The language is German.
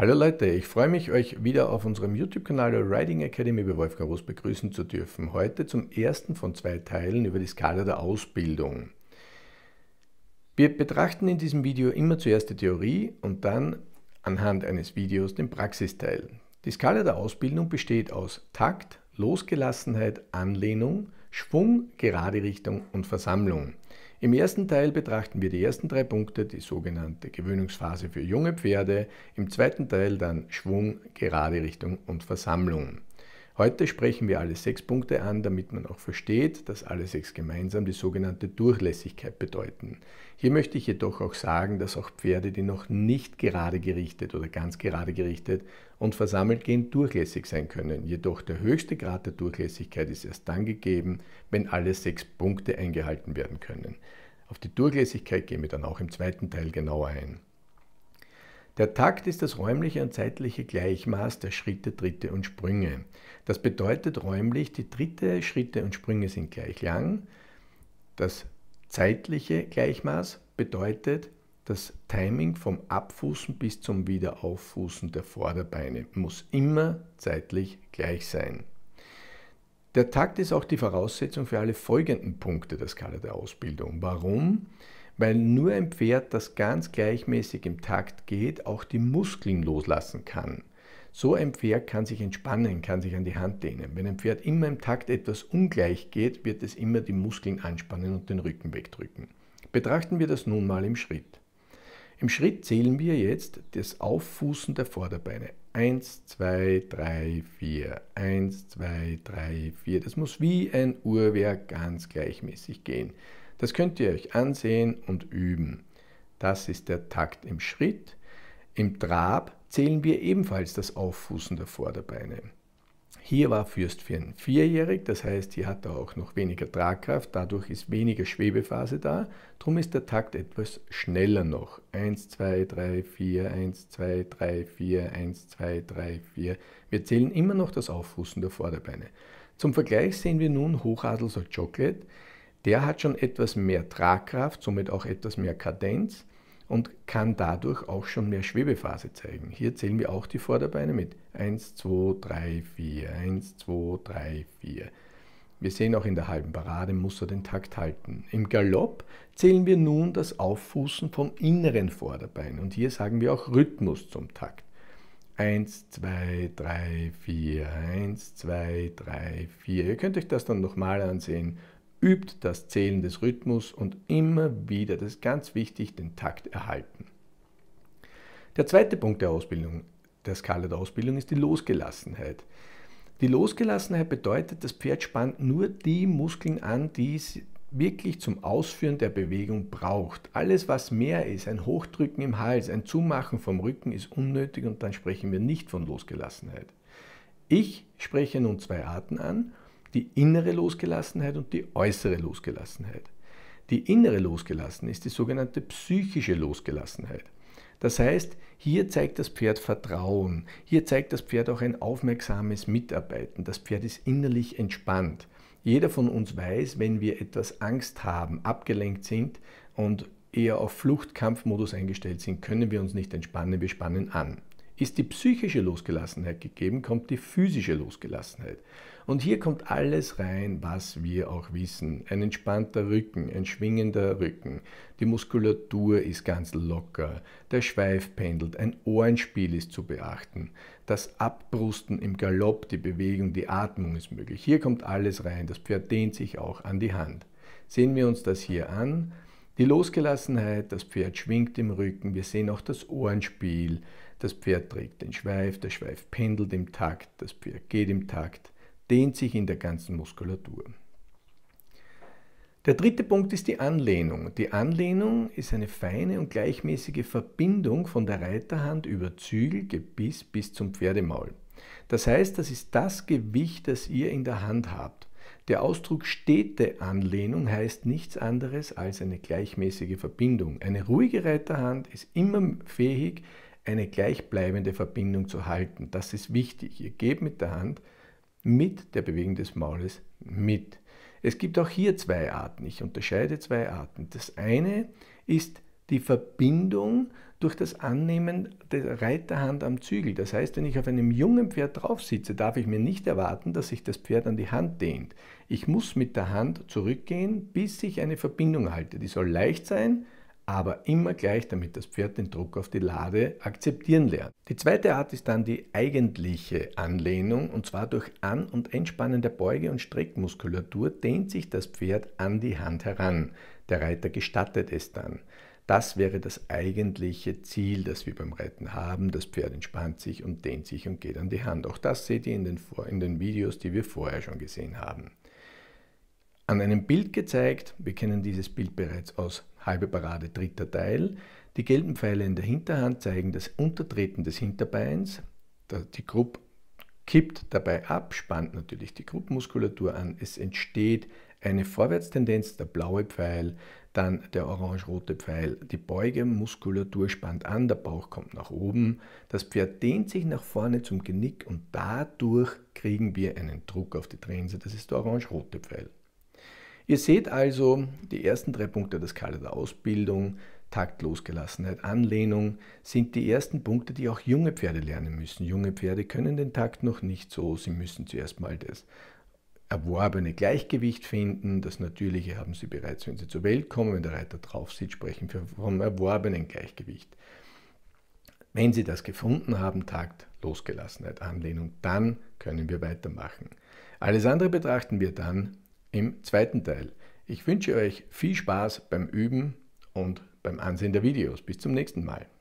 Hallo Leute, ich freue mich, euch wieder auf unserem YouTube-Kanal der Riding Academy bei Wolfgang Roos begrüßen zu dürfen. Heute zum ersten von zwei Teilen über die Skala der Ausbildung. Wir betrachten in diesem Video immer zuerst die Theorie und dann anhand eines Videos den Praxisteil. Die Skala der Ausbildung besteht aus Takt, Losgelassenheit, Anlehnung, Schwung, gerade Richtung und Versammlung. Im ersten Teil betrachten wir die ersten drei Punkte, die sogenannte Gewöhnungsphase für junge Pferde, im zweiten Teil dann Schwung, gerade Richtung und Versammlung. Heute sprechen wir alle sechs Punkte an, damit man auch versteht, dass alle sechs gemeinsam die sogenannte Durchlässigkeit bedeuten. Hier möchte ich jedoch auch sagen, dass auch Pferde, die noch nicht gerade gerichtet oder ganz gerade gerichtet und versammelt gehen, durchlässig sein können. Jedoch der höchste Grad der Durchlässigkeit ist erst dann gegeben, wenn alle sechs Punkte eingehalten werden können. Auf die Durchlässigkeit gehen wir dann auch im zweiten Teil genauer ein. Der Takt ist das räumliche und zeitliche Gleichmaß der Schritte, Tritte und Sprünge. Das bedeutet räumlich, die Tritte, Schritte und Sprünge sind gleich lang. Das zeitliche Gleichmaß bedeutet, das Timing vom Abfußen bis zum Wiederauffußen der Vorderbeine muss immer zeitlich gleich sein. Der Takt ist auch die Voraussetzung für alle folgenden Punkte der Skala der Ausbildung. Warum? weil nur ein Pferd, das ganz gleichmäßig im Takt geht, auch die Muskeln loslassen kann. So ein Pferd kann sich entspannen, kann sich an die Hand lehnen. Wenn ein Pferd immer im Takt etwas ungleich geht, wird es immer die Muskeln anspannen und den Rücken wegdrücken. Betrachten wir das nun mal im Schritt. Im Schritt zählen wir jetzt das Auffußen der Vorderbeine. 1, 2, 3, 4, 1, 2, 3, 4. Das muss wie ein Uhrwerk ganz gleichmäßig gehen. Das könnt ihr euch ansehen und üben. Das ist der Takt im Schritt. Im Trab zählen wir ebenfalls das Auffußen der Vorderbeine. Hier war Fürstfirn vierjährig, das heißt, hier hat er auch noch weniger Tragkraft, dadurch ist weniger Schwebephase da, darum ist der Takt etwas schneller noch. 1, 2, 3, 4, 1, 2, 3, 4, 1, 2, 3, 4. Wir zählen immer noch das Auffußen der Vorderbeine. Zum Vergleich sehen wir nun Hochadelser Chocolate, der hat schon etwas mehr Tragkraft, somit auch etwas mehr Kadenz und kann dadurch auch schon mehr Schwebephase zeigen. Hier zählen wir auch die Vorderbeine mit. 1, 2, 3, 4, 1, 2, 3, 4. Wir sehen auch in der halben Parade muss er den Takt halten. Im Galopp zählen wir nun das Auffußen vom inneren Vorderbein und hier sagen wir auch Rhythmus zum Takt. 1, 2, 3, 4, 1, 2, 3, 4. Ihr könnt euch das dann nochmal ansehen übt das Zählen des Rhythmus und immer wieder, das ist ganz wichtig, den Takt erhalten. Der zweite Punkt der Ausbildung, der Skala der Ausbildung, ist die Losgelassenheit. Die Losgelassenheit bedeutet, das Pferd spannt nur die Muskeln an, die es wirklich zum Ausführen der Bewegung braucht. Alles, was mehr ist, ein Hochdrücken im Hals, ein Zumachen vom Rücken ist unnötig und dann sprechen wir nicht von Losgelassenheit. Ich spreche nun zwei Arten an die innere Losgelassenheit und die äußere Losgelassenheit. Die innere Losgelassenheit ist die sogenannte psychische Losgelassenheit. Das heißt, hier zeigt das Pferd Vertrauen, hier zeigt das Pferd auch ein aufmerksames Mitarbeiten, das Pferd ist innerlich entspannt. Jeder von uns weiß, wenn wir etwas Angst haben, abgelenkt sind und eher auf Fluchtkampfmodus eingestellt sind, können wir uns nicht entspannen, wir spannen an. Ist die psychische Losgelassenheit gegeben, kommt die physische Losgelassenheit. Und hier kommt alles rein, was wir auch wissen. Ein entspannter Rücken, ein schwingender Rücken, die Muskulatur ist ganz locker, der Schweif pendelt, ein Ohrenspiel ist zu beachten, das Abbrusten im Galopp, die Bewegung, die Atmung ist möglich. Hier kommt alles rein, das Pferd dehnt sich auch an die Hand. Sehen wir uns das hier an. Die Losgelassenheit, das Pferd schwingt im Rücken, wir sehen auch das Ohrenspiel, das Pferd trägt den Schweif, der Schweif pendelt im Takt, das Pferd geht im Takt, dehnt sich in der ganzen Muskulatur. Der dritte Punkt ist die Anlehnung. Die Anlehnung ist eine feine und gleichmäßige Verbindung von der Reiterhand über Zügel, Gebiss bis zum Pferdemaul. Das heißt, das ist das Gewicht, das ihr in der Hand habt. Der Ausdruck stete Anlehnung heißt nichts anderes als eine gleichmäßige Verbindung. Eine ruhige Reiterhand ist immer fähig, eine gleichbleibende Verbindung zu halten. Das ist wichtig. Ihr gebt mit der Hand mit der Bewegung des Maules mit. Es gibt auch hier zwei Arten. Ich unterscheide zwei Arten. Das eine ist die Verbindung durch das Annehmen der Reiterhand am Zügel. Das heißt, wenn ich auf einem jungen Pferd drauf sitze, darf ich mir nicht erwarten, dass sich das Pferd an die Hand dehnt. Ich muss mit der Hand zurückgehen, bis ich eine Verbindung halte. Die soll leicht sein, aber immer gleich, damit das Pferd den Druck auf die Lade akzeptieren lernt. Die zweite Art ist dann die eigentliche Anlehnung und zwar durch An- und Entspannen der Beuge und Streckmuskulatur dehnt sich das Pferd an die Hand heran. Der Reiter gestattet es dann. Das wäre das eigentliche Ziel, das wir beim Reiten haben. Das Pferd entspannt sich und dehnt sich und geht an die Hand. Auch das seht ihr in den, in den Videos, die wir vorher schon gesehen haben. An einem Bild gezeigt, wir kennen dieses Bild bereits aus halbe Parade dritter Teil. Die gelben Pfeile in der Hinterhand zeigen das Untertreten des Hinterbeins. Die Gruppe kippt dabei ab, spannt natürlich die Gruppmuskulatur an. Es entsteht eine Vorwärtstendenz, der blaue Pfeil. Dann der orange-rote Pfeil. Die Beugemuskulatur spannt an, der Bauch kommt nach oben. Das Pferd dehnt sich nach vorne zum Genick und dadurch kriegen wir einen Druck auf die Trense. Das ist der orange-rote Pfeil. Ihr seht also die ersten drei Punkte der Skala der Ausbildung, Takt, Losgelassenheit, Anlehnung sind die ersten Punkte, die auch junge Pferde lernen müssen. Junge Pferde können den Takt noch nicht so, sie müssen zuerst mal das erworbene Gleichgewicht finden. Das Natürliche haben Sie bereits, wenn Sie zur Welt kommen. Wenn der Reiter drauf sieht, sprechen wir vom erworbenen Gleichgewicht. Wenn Sie das gefunden haben, Takt, Losgelassenheit, Anlehnung, dann können wir weitermachen. Alles andere betrachten wir dann im zweiten Teil. Ich wünsche euch viel Spaß beim Üben und beim Ansehen der Videos. Bis zum nächsten Mal.